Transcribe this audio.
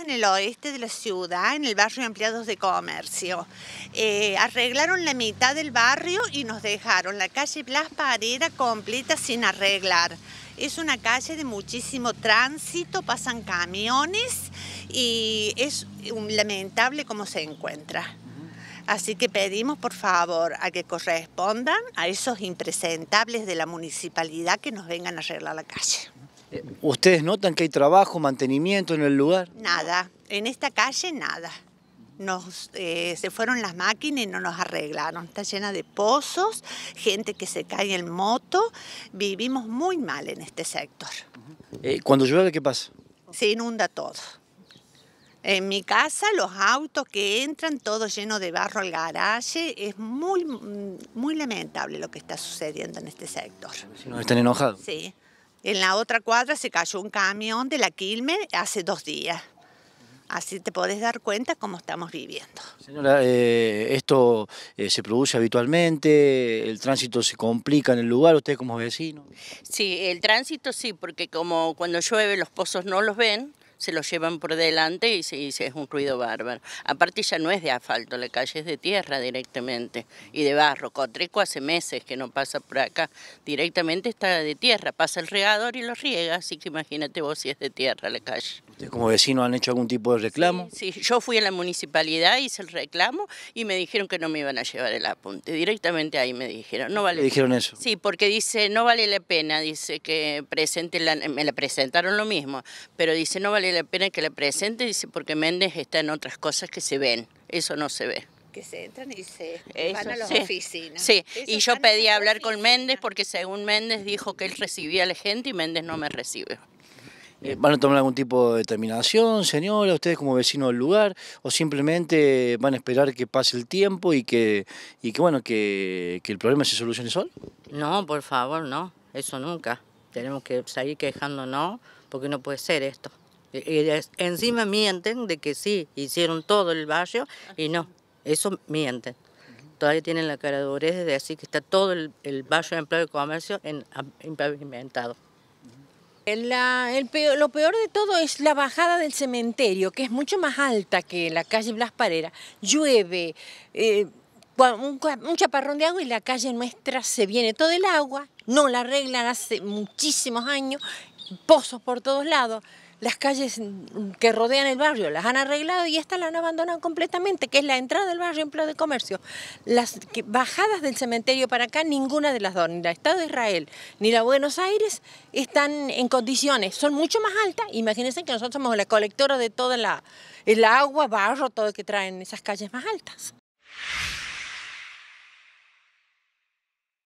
en el oeste de la ciudad, en el barrio de empleados de comercio. Eh, arreglaron la mitad del barrio y nos dejaron la calle Blas Parera completa sin arreglar. Es una calle de muchísimo tránsito, pasan camiones y es lamentable cómo se encuentra. Así que pedimos por favor a que correspondan a esos impresentables de la municipalidad que nos vengan a arreglar la calle. ¿Ustedes notan que hay trabajo, mantenimiento en el lugar? Nada, en esta calle nada. Nos, eh, se fueron las máquinas y no nos arreglaron. Está llena de pozos, gente que se cae en moto. Vivimos muy mal en este sector. Eh, ¿Cuando llueve qué pasa? Se inunda todo. En mi casa los autos que entran todo lleno de barro al garaje, es muy, mm, muy lamentable lo que está sucediendo en este sector. ¿Están enojados? Sí. En la otra cuadra se cayó un camión de la Quilme hace dos días. Así te podés dar cuenta cómo estamos viviendo. Señora, eh, esto eh, se produce habitualmente, el tránsito se complica en el lugar, usted como vecino. Sí, el tránsito sí, porque como cuando llueve los pozos no los ven, se lo llevan por delante y, se, es un ruido bárbaro. Aparte ya no es de asfalto, la calle es de tierra directamente y de barro. Cotreco hace meses que no pasa por acá, directamente está de tierra, pasa el regador y lo riega, así que imagínate vos si es de tierra la calle. Este, ¿Como vecinos han hecho algún tipo de reclamo? Sí, yo fui a la municipalidad, hice el reclamo y me dijeron que no me iban a llevar el apunte. Directamente ahí me dijeron, no vale. dijeron eso? Sí, porque dice, no vale la pena, dice que presente, la, me la presentaron lo mismo, pero dice, no vale la pena que la presente, dice, porque Méndez está en otras cosas que se ven, eso no se ve que se entran y se van a las oficinas. Sí, y yo pedí hablar con Méndez porque según Méndez dijo que él recibía a la gente y Méndez no me recibe. ¿Van a tomar algún tipo de determinación, señora, ustedes como vecinos del lugar? ¿O simplemente van a esperar que pase el tiempo y que, y que bueno, que, el problema se solucione solo? No, por favor, no. Eso nunca. Tenemos que seguir quejándonos porque no puede ser esto. encima mienten de que sí, hicieron todo el barrio y no, eso mienten. Todavía tienen la cara de dureza de decir que está todo el, el barrio de empleo y comercio en, la, lo peor de todo es la bajada del cementerio, que es mucho más alta que la calle Blas Parera. Llueve, eh, un, un, chaparrón de agua y la calle nuestra se viene todo el agua, no la arreglan hace muchísimos años, pozos por todos lados las calles que rodean el barrio, las han arreglado y estas las han abandonado completamente, que es la entrada del barrio en pleno de comercio. Las bajadas del cementerio para acá, ninguna de las dos, ni la Estado de Israel ni la Buenos Aires, están en condiciones, son mucho más altas. Imagínense que nosotros somos la colectora de toda la el agua, barro, todo que traen esas calles más altas.